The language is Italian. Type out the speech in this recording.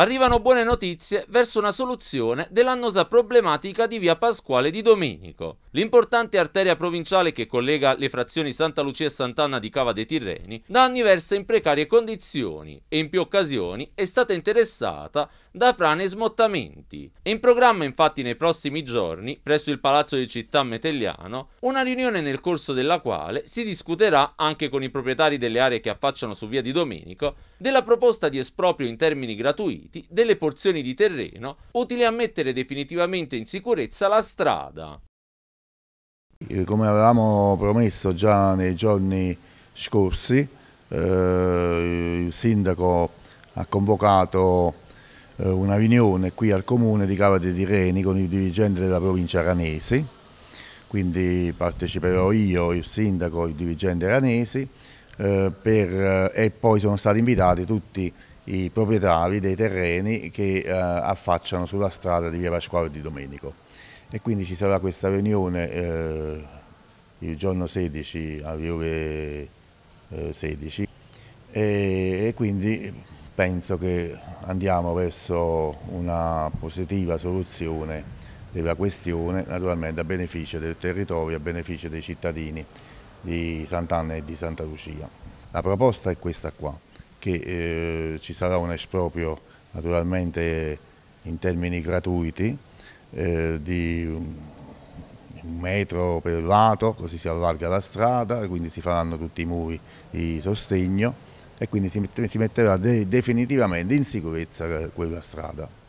Arrivano buone notizie verso una soluzione dell'annosa problematica di via Pasquale di Domenico. L'importante arteria provinciale che collega le frazioni Santa Lucia e Sant'Anna di Cava dei Tirreni da anni versa in precarie condizioni e in più occasioni è stata interessata da frane e smottamenti. È in programma infatti nei prossimi giorni, presso il Palazzo di Città Metelliano, una riunione nel corso della quale si discuterà anche con i proprietari delle aree che affacciano su via di Domenico della proposta di esproprio in termini gratuiti siti delle porzioni di terreno utili a mettere definitivamente in sicurezza la strada. Eh, come avevamo promesso già nei giorni scorsi, eh, il sindaco ha convocato eh, una riunione qui al comune di Cava di Reni con i dirigenti della provincia ranesi, quindi parteciperò io, il sindaco, il dirigente ranesi eh, per, eh, e poi sono stati invitati tutti i i proprietari dei terreni che eh, affacciano sulla strada di via Pasquale di Domenico. E quindi ci sarà questa riunione eh, il giorno 16 alle ore eh, 16 e, e quindi penso che andiamo verso una positiva soluzione della questione, naturalmente a beneficio del territorio, a beneficio dei cittadini di Sant'Anna e di Santa Lucia. La proposta è questa qua che eh, ci sarà un esproprio naturalmente in termini gratuiti eh, di un metro per lato, così si allarga la strada, quindi si faranno tutti i muri di sostegno e quindi si, metterà definitivamente in sicurezza quella strada.